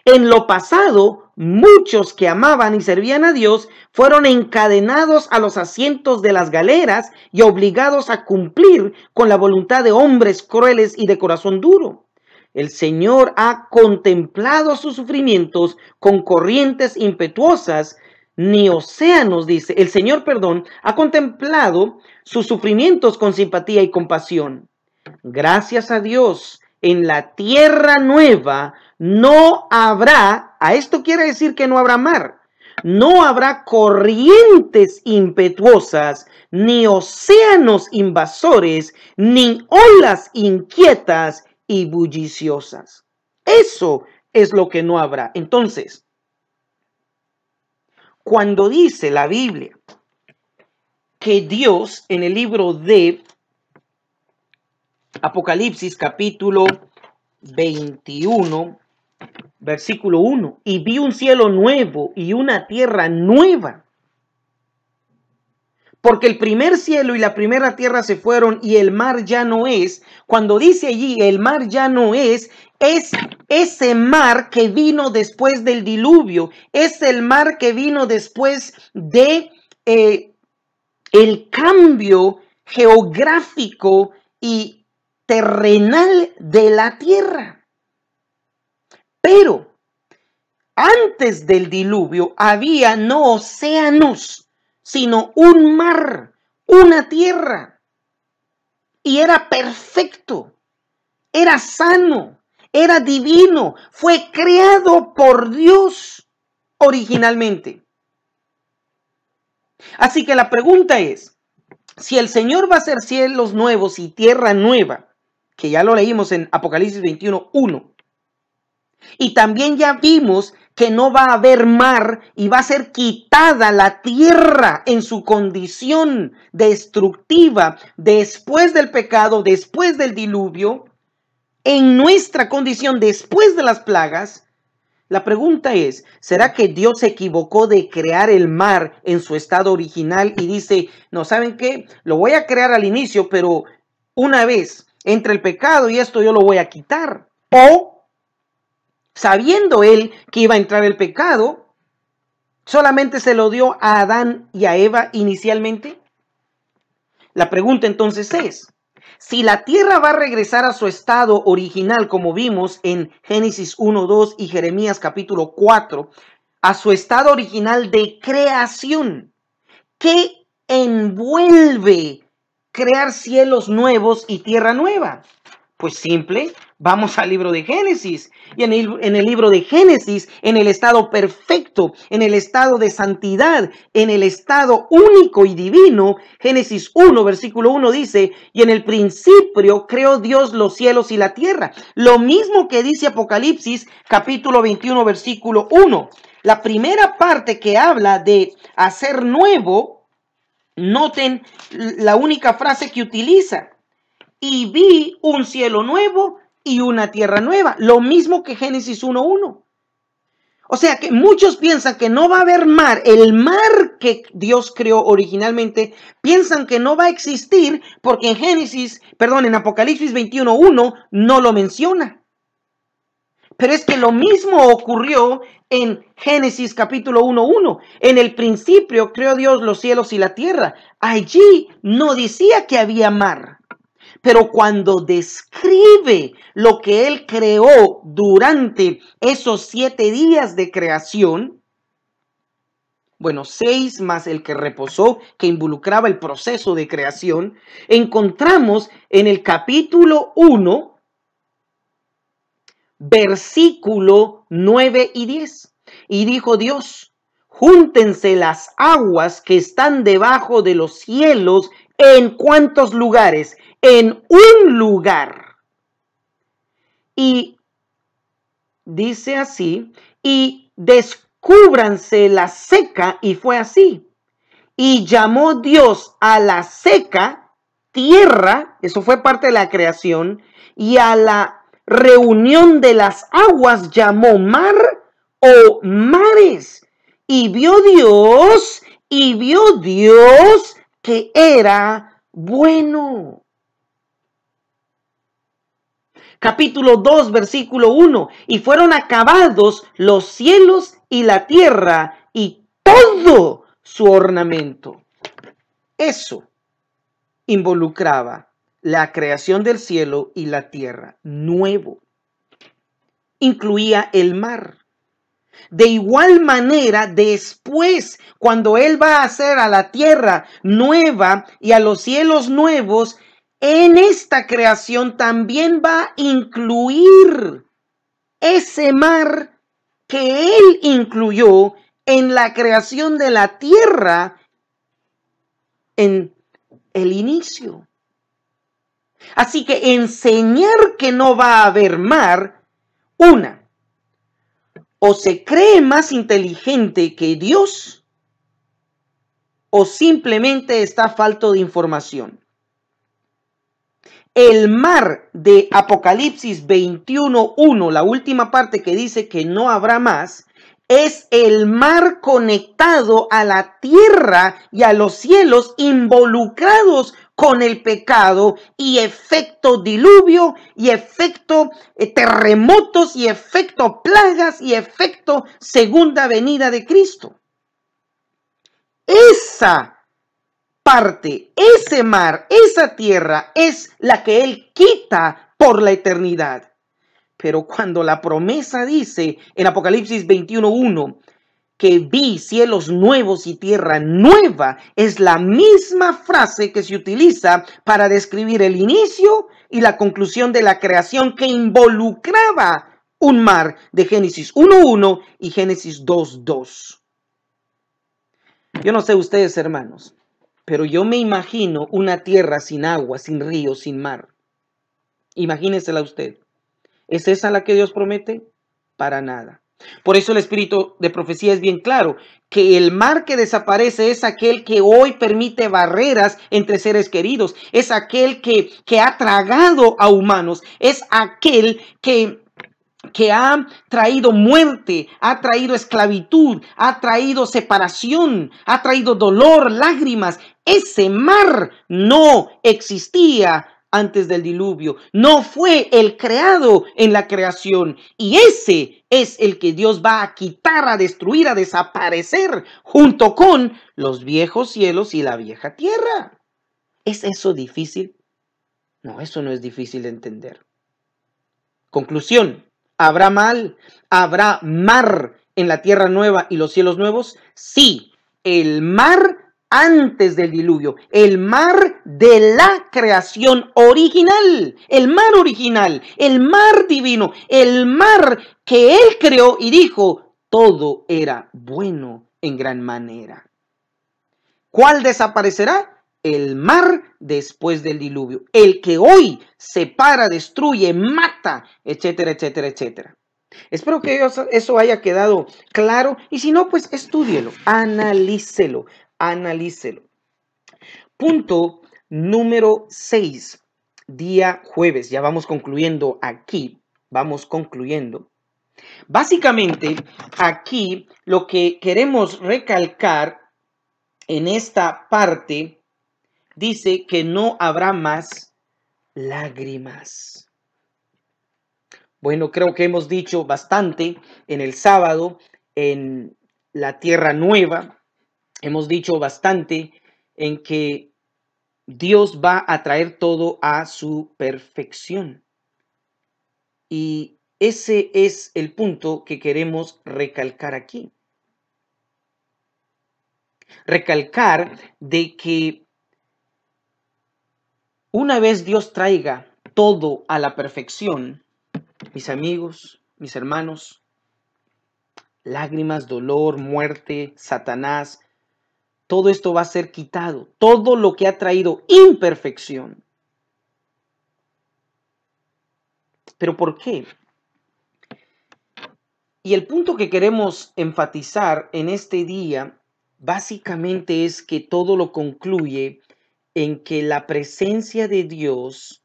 En lo pasado, muchos que amaban y servían a Dios fueron encadenados a los asientos de las galeras y obligados a cumplir con la voluntad de hombres crueles y de corazón duro el Señor ha contemplado sus sufrimientos con corrientes impetuosas, ni océanos, dice. El Señor, perdón, ha contemplado sus sufrimientos con simpatía y compasión. Gracias a Dios, en la tierra nueva no habrá, a esto quiere decir que no habrá mar, no habrá corrientes impetuosas, ni océanos invasores, ni olas inquietas, y bulliciosas. Eso es lo que no habrá. Entonces, cuando dice la Biblia que Dios en el libro de Apocalipsis capítulo 21, versículo 1, y vi un cielo nuevo y una tierra nueva, porque el primer cielo y la primera tierra se fueron y el mar ya no es. Cuando dice allí el mar ya no es, es ese mar que vino después del diluvio, es el mar que vino después de eh, el cambio geográfico y terrenal de la tierra. Pero antes del diluvio había no océanos, sino un mar, una tierra. Y era perfecto, era sano, era divino, fue creado por Dios originalmente. Así que la pregunta es, si el Señor va a hacer cielos nuevos y tierra nueva, que ya lo leímos en Apocalipsis 21, 1, y también ya vimos que no va a haber mar y va a ser quitada la tierra en su condición destructiva después del pecado, después del diluvio, en nuestra condición después de las plagas. La pregunta es, ¿será que Dios se equivocó de crear el mar en su estado original y dice, no, ¿saben qué? Lo voy a crear al inicio, pero una vez entre el pecado y esto yo lo voy a quitar? ¿O sabiendo él que iba a entrar el pecado, solamente se lo dio a Adán y a Eva inicialmente? La pregunta entonces es, si la tierra va a regresar a su estado original, como vimos en Génesis 1.2 y Jeremías capítulo 4, a su estado original de creación, ¿qué envuelve crear cielos nuevos y tierra nueva? Pues simple, Vamos al libro de Génesis. Y en el, libro de Génesis, en el estado perfecto, en el estado de santidad, en el estado único y divino, Génesis 1, versículo 1 dice, y en el principio creó Dios los cielos y la tierra. Lo mismo que dice Apocalipsis capítulo 21, versículo 1. La primera parte que habla de hacer nuevo, noten la única frase que utiliza. Y vi un cielo nuevo y una tierra nueva, lo mismo que Génesis 1.1. O sea que muchos piensan que no va a haber mar, el mar que Dios creó originalmente, piensan que no va a existir porque en Génesis, perdón, en Apocalipsis 21.1 no lo menciona. Pero es que lo mismo ocurrió en Génesis capítulo 1.1. En el principio creó Dios los cielos y la tierra. Allí no decía que había mar. Pero cuando describe lo que Él creó durante esos siete días de creación, bueno, seis más el que reposó, que involucraba el proceso de creación, encontramos en el capítulo 1, versículo 9 y 10. Y dijo Dios, júntense las aguas que están debajo de los cielos ¿En cuántos lugares? En un lugar. Y dice así, y descúbranse la seca, y fue así. Y llamó Dios a la seca tierra, eso fue parte de la creación, y a la reunión de las aguas llamó mar o mares. Y vio Dios, y vio Dios que era bueno. Capítulo 2, versículo 1. Y fueron acabados los cielos y la tierra y todo su ornamento. Eso involucraba la creación del cielo y la tierra, nuevo. Incluía el mar. De igual manera, después, cuando Él va a hacer a la tierra nueva y a los cielos nuevos, en esta creación también va a incluir ese mar que Él incluyó en la creación de la tierra en el inicio. Así que enseñar que no va a haber mar, una, o se cree más inteligente que Dios o simplemente está falto de información. El mar de Apocalipsis 21.1, la última parte que dice que no habrá más, es el mar conectado a la tierra y a los cielos involucrados con el pecado y efecto diluvio y efecto eh, terremotos y efecto plagas y efecto segunda venida de Cristo. Esa parte, ese mar, esa tierra es la que Él quita por la eternidad. Pero cuando la promesa dice en Apocalipsis 21.1, que vi cielos nuevos y tierra nueva es la misma frase que se utiliza para describir el inicio y la conclusión de la creación que involucraba un mar de Génesis 1.1 y Génesis 2.2. Yo no sé ustedes, hermanos, pero yo me imagino una tierra sin agua, sin río, sin mar. Imagínesela usted. ¿Es esa la que Dios promete? Para nada. Por eso el espíritu de profecía es bien claro, que el mar que desaparece es aquel que hoy permite barreras entre seres queridos, es aquel que, que ha tragado a humanos, es aquel que que ha traído muerte, ha traído esclavitud, ha traído separación, ha traído dolor, lágrimas. Ese mar no existía antes del diluvio, no fue el creado en la creación. Y ese es el que Dios va a quitar, a destruir, a desaparecer, junto con los viejos cielos y la vieja tierra. ¿Es eso difícil? No, eso no es difícil de entender. Conclusión, ¿habrá mal? ¿Habrá mar en la tierra nueva y los cielos nuevos? Sí, el mar antes del diluvio, el mar de la creación original, el mar original, el mar divino, el mar que él creó y dijo, todo era bueno en gran manera. ¿Cuál desaparecerá? El mar después del diluvio, el que hoy separa, destruye, mata, etcétera, etcétera, etcétera. Espero que eso haya quedado claro y si no, pues estúdielo, analícelo, analícelo. Punto número 6, día jueves, ya vamos concluyendo aquí, vamos concluyendo. Básicamente, aquí lo que queremos recalcar en esta parte dice que no habrá más lágrimas. Bueno, creo que hemos dicho bastante en el sábado, en la Tierra Nueva, hemos dicho bastante en que Dios va a traer todo a su perfección. Y ese es el punto que queremos recalcar aquí. Recalcar de que una vez Dios traiga todo a la perfección, mis amigos, mis hermanos, lágrimas, dolor, muerte, Satanás, todo esto va a ser quitado. Todo lo que ha traído imperfección. ¿Pero por qué? Y el punto que queremos enfatizar en este día básicamente es que todo lo concluye en que la presencia de Dios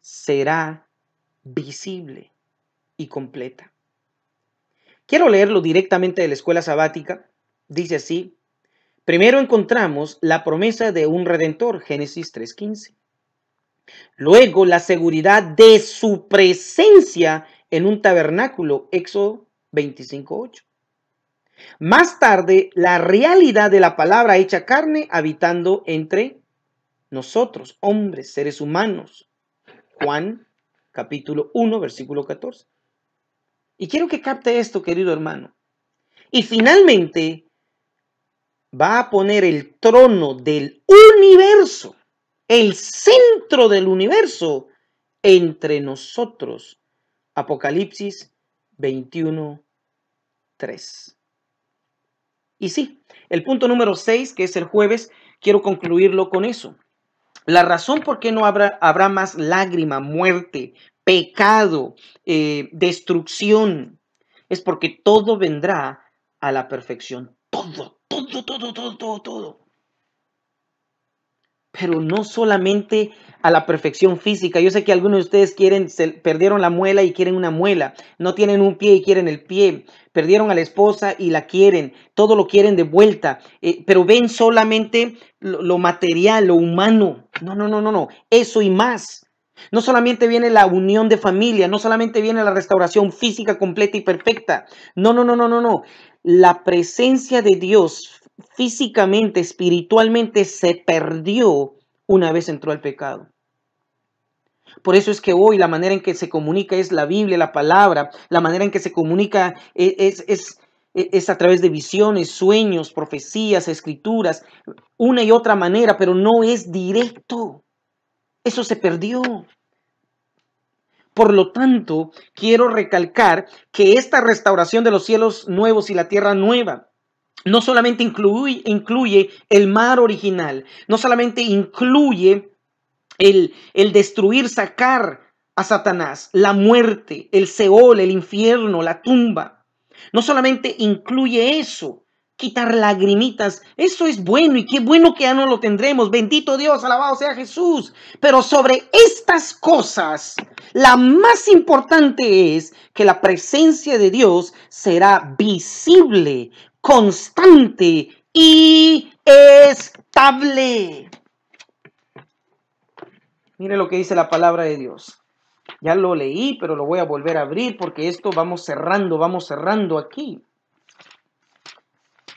será visible y completa. Quiero leerlo directamente de la escuela sabática. Dice así, Primero encontramos la promesa de un redentor, Génesis 3.15. Luego la seguridad de su presencia en un tabernáculo, Éxodo 25.8. Más tarde, la realidad de la palabra hecha carne habitando entre nosotros, hombres, seres humanos. Juan capítulo 1, versículo 14. Y quiero que capte esto, querido hermano. Y finalmente, va a poner el trono del universo, el centro del universo, entre nosotros. Apocalipsis 21, 3. Y sí, el punto número 6, que es el jueves, quiero concluirlo con eso. La razón por qué no habrá, habrá más lágrima, muerte, pecado, eh, destrucción, es porque todo vendrá a la perfección. Todo, todo, todo, todo, todo, todo. Pero no solamente a la perfección física. Yo sé que algunos de ustedes quieren, perdieron la muela y quieren una muela. No tienen un pie y quieren el pie. Perdieron a la esposa y la quieren. Todo lo quieren de vuelta. Eh, pero ven solamente lo, lo material, lo humano. No, no, no, no, no. Eso y más. No solamente viene la unión de familia, no solamente viene la restauración física completa y perfecta. No, no, no, no, no, no. La presencia de Dios físicamente, espiritualmente se perdió una vez entró el pecado. Por eso es que hoy la manera en que se comunica es la Biblia, la palabra, la manera en que se comunica es, es, es, es a través de visiones, sueños, profecías, escrituras, una y otra manera, pero no es directo. Eso se perdió. Por lo tanto, quiero recalcar que esta restauración de los cielos nuevos y la tierra nueva no solamente incluye, el mar original, no solamente incluye el, el destruir, sacar a Satanás, la muerte, el Seol, el infierno, la tumba. No solamente incluye eso, quitar lagrimitas. Eso es bueno y qué bueno que ya no lo tendremos. Bendito Dios, alabado sea Jesús. Pero sobre estas cosas, la más importante es que la presencia de Dios será visible, constante y estable. Mire lo que dice la palabra de Dios. Ya lo leí, pero lo voy a volver a abrir porque esto vamos cerrando, vamos cerrando aquí.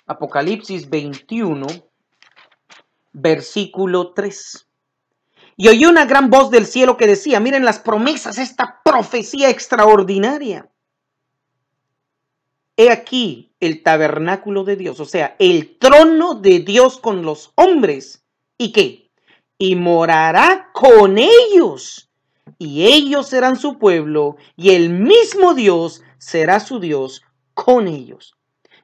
Apocalipsis 21, versículo 3. Y oí una gran voz del cielo que decía, miren las promesas, esta profecía extraordinaria. He aquí el tabernáculo de Dios, o sea, el trono de Dios con los hombres. ¿Y qué? Y morará con ellos. Y ellos serán su pueblo, y el mismo Dios será su Dios con ellos.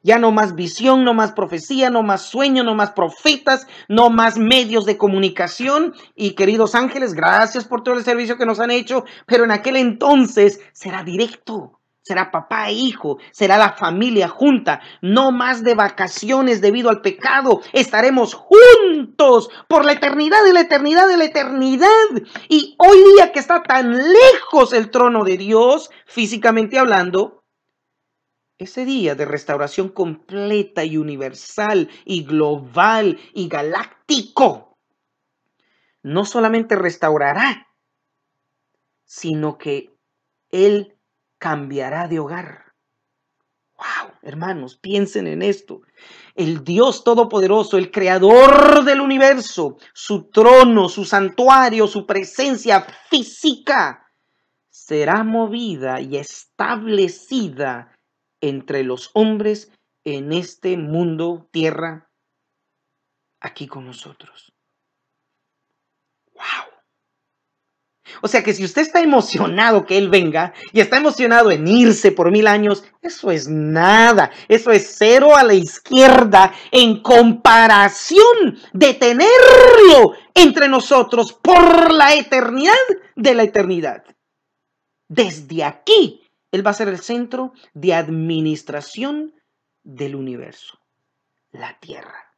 Ya no más visión, no más profecía, no más sueño, no más profetas, no más medios de comunicación. Y queridos ángeles, gracias por todo el servicio que nos han hecho, pero en aquel entonces será directo. Será papá e hijo, será la familia junta, no más de vacaciones debido al pecado. Estaremos juntos por la eternidad de la eternidad de la eternidad. Y hoy día que está tan lejos el trono de Dios, físicamente hablando, ese día de restauración completa y universal y global y galáctico no solamente restaurará, sino que Él cambiará de hogar. ¡Wow! Hermanos, piensen en esto. El Dios Todopoderoso, el Creador del universo, su trono, su santuario, su presencia física, será movida y establecida entre los hombres en este mundo, tierra, aquí con nosotros. ¡Wow! O sea que si usted está emocionado que Él venga y está emocionado en irse por mil años, eso es nada, eso es cero a la izquierda en comparación de tenerlo entre nosotros por la eternidad de la eternidad. Desde aquí él va a ser el centro de administración del universo, la tierra.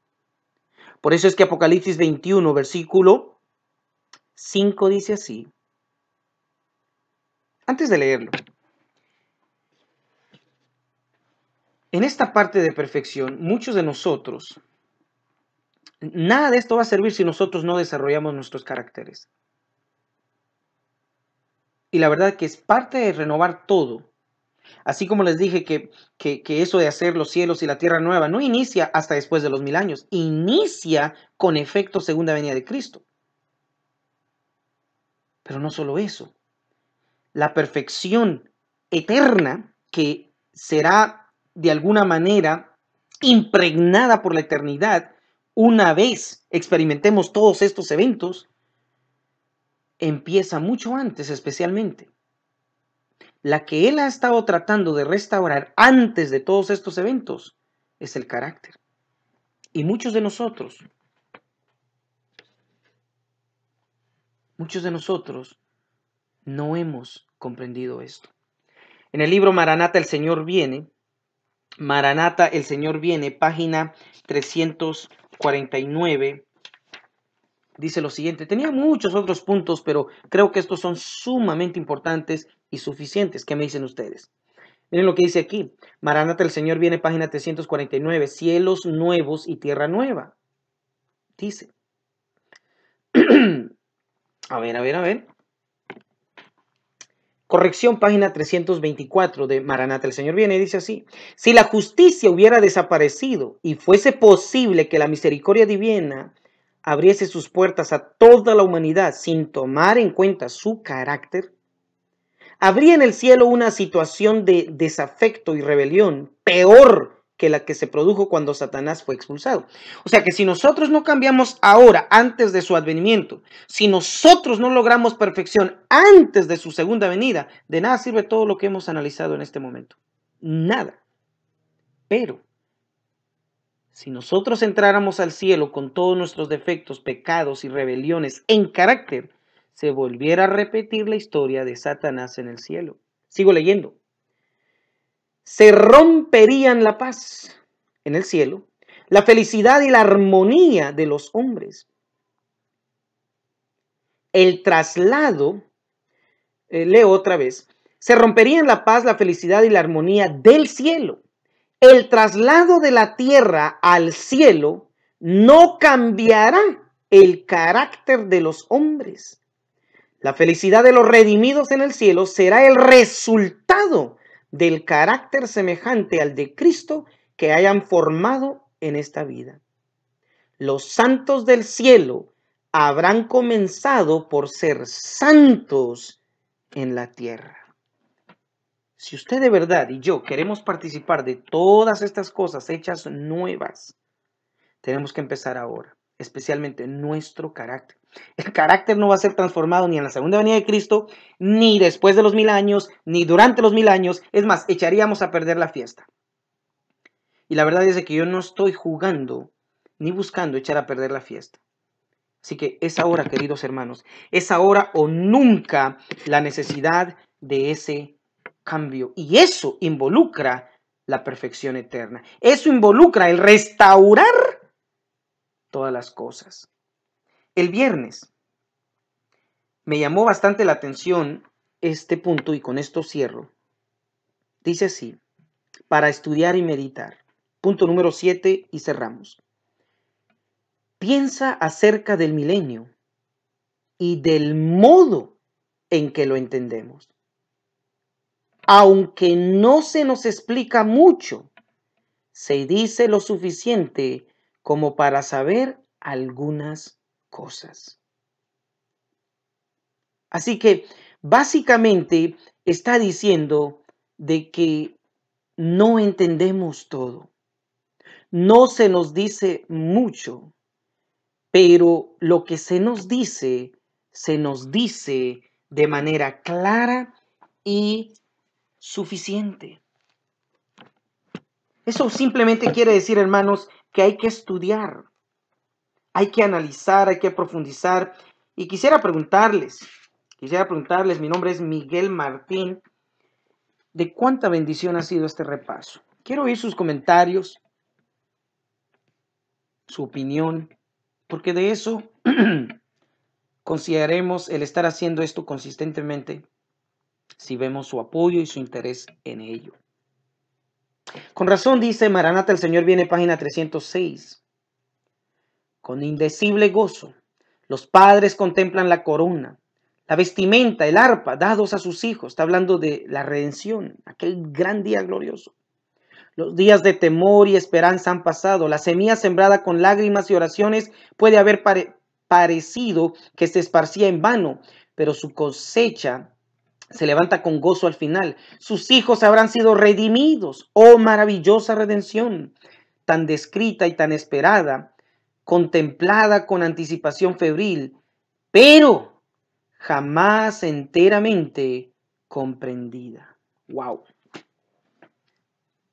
Por eso es que Apocalipsis 21, versículo 5 dice así. Antes de leerlo, en esta parte de perfección, muchos de nosotros, nada de esto va a servir si nosotros no desarrollamos nuestros caracteres y la verdad que es parte de renovar todo. Así como les dije que, eso de hacer los cielos y la tierra nueva no inicia hasta después de los mil años, inicia con efecto segunda venida de Cristo. Pero no solo eso, la perfección eterna que será de alguna manera impregnada por la eternidad una vez experimentemos todos estos eventos, empieza mucho antes especialmente. La que él ha estado tratando de restaurar antes de todos estos eventos es el carácter. Y muchos de nosotros, muchos de nosotros no hemos comprendido esto. En el libro Maranata, el Señor viene, Maranata, el Señor viene, página 349 dice lo siguiente, tenía muchos otros puntos, pero creo que estos son sumamente importantes y suficientes. ¿Qué me dicen ustedes? Miren lo que dice aquí. Maranata, el Señor viene, página 349, cielos nuevos y tierra nueva. Dice. a ver, a ver, a ver. Corrección, página 324 de Maranata, el Señor viene, dice así. Si la justicia hubiera desaparecido y fuese posible que la misericordia divina abriese sus puertas a toda la humanidad sin tomar en cuenta su carácter, habría en el cielo una situación de desafecto y rebelión peor que la que se produjo cuando Satanás fue expulsado. O sea que si nosotros no cambiamos ahora, antes de su advenimiento, si nosotros no logramos perfección antes de su segunda venida, de nada sirve todo lo que hemos analizado en este momento. Nada. Pero si nosotros entráramos al cielo con todos nuestros defectos, pecados y rebeliones en carácter, se volviera a repetir la historia de Satanás en el cielo. Sigo leyendo. Se romperían la paz en el cielo, la felicidad y la armonía de los hombres. El traslado, eh, leo otra vez, se romperían la paz, la felicidad y la armonía del cielo el traslado de la tierra al cielo no cambiará el carácter de los hombres. La felicidad de los redimidos en el cielo será el resultado del carácter semejante al de Cristo que hayan formado en esta vida. Los santos del cielo habrán comenzado por ser santos en la tierra. Si usted de verdad y yo queremos participar de todas estas cosas hechas nuevas, tenemos que empezar ahora, especialmente nuestro carácter. El carácter no va a ser transformado ni en la segunda venida de Cristo, ni después de los mil años, ni durante los mil años. Es más, echaríamos a perder la fiesta. Y la verdad es que yo no estoy jugando ni buscando echar a perder la fiesta. Así que es ahora, queridos hermanos, es ahora o nunca la necesidad de ese cambio. Y eso involucra la perfección eterna. Eso involucra el restaurar todas las cosas. El viernes me llamó bastante la atención este punto y con esto cierro. Dice así, para estudiar y meditar. Punto número 7 y cerramos. Piensa acerca del milenio y del modo en que lo entendemos aunque no se nos explica mucho, se dice lo suficiente como para saber algunas cosas. Así que básicamente está diciendo de que no entendemos todo. No se nos dice mucho, pero lo que se nos dice, se nos dice de manera clara y suficiente. Eso simplemente quiere decir, hermanos, que hay que estudiar, hay que analizar, hay que profundizar. Y quisiera preguntarles, quisiera preguntarles, mi nombre es Miguel Martín, ¿de cuánta bendición ha sido este repaso? Quiero oír sus comentarios, su opinión, porque de eso consideraremos el estar haciendo esto consistentemente si vemos su apoyo y su interés en ello. Con razón dice Maranata, el Señor viene, página 306. Con indecible gozo, los padres contemplan la corona, la vestimenta, el arpa, dados a sus hijos. Está hablando de la redención, aquel gran día glorioso. Los días de temor y esperanza han pasado. La semilla sembrada con lágrimas y oraciones puede haber parecido que se esparcía en vano, pero su cosecha se levanta con gozo al final. Sus hijos habrán sido redimidos. Oh maravillosa redención, tan descrita y tan esperada, contemplada con anticipación febril, pero jamás enteramente comprendida. Wow.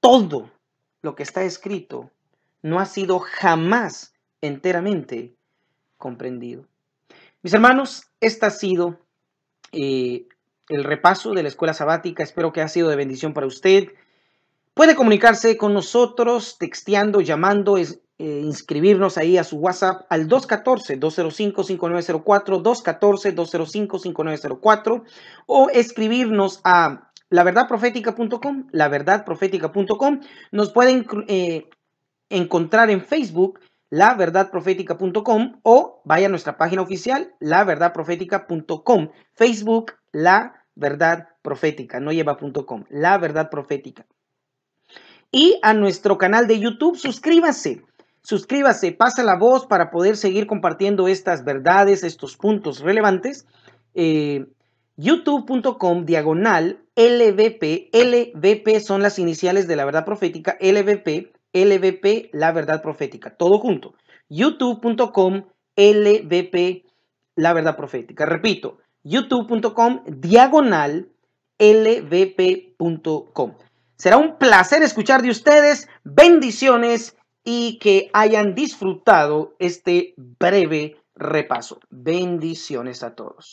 Todo lo que está escrito no ha sido jamás enteramente comprendido. Mis hermanos, esta ha sido eh, el repaso de la escuela sabática. Espero que ha sido de bendición para usted. Puede comunicarse con nosotros texteando, llamando, eh, inscribirnos ahí a su WhatsApp al 214-205-5904, 214-205-5904 o escribirnos a laverdadprofética.com, laverdadprofética.com. Nos pueden eh, encontrar en Facebook laverdadprofética.com o vaya a nuestra página oficial laverdadprofética.com, Facebook La Verdad Profética, no lleva.com, La Verdad Profética. Y a nuestro canal de YouTube, suscríbase. Suscríbase, pasa la voz para poder seguir compartiendo estas verdades, estos puntos relevantes. Eh, youtube.com diagonal LVP, LVP son las iniciales de la verdad profética, LVP LVP La Verdad Profética. Todo junto. youtube.com LVP La Verdad Profética. Repito, youtube.com diagonal lvp.com. Será un placer escuchar de ustedes. Bendiciones y que hayan disfrutado este breve repaso. Bendiciones a todos.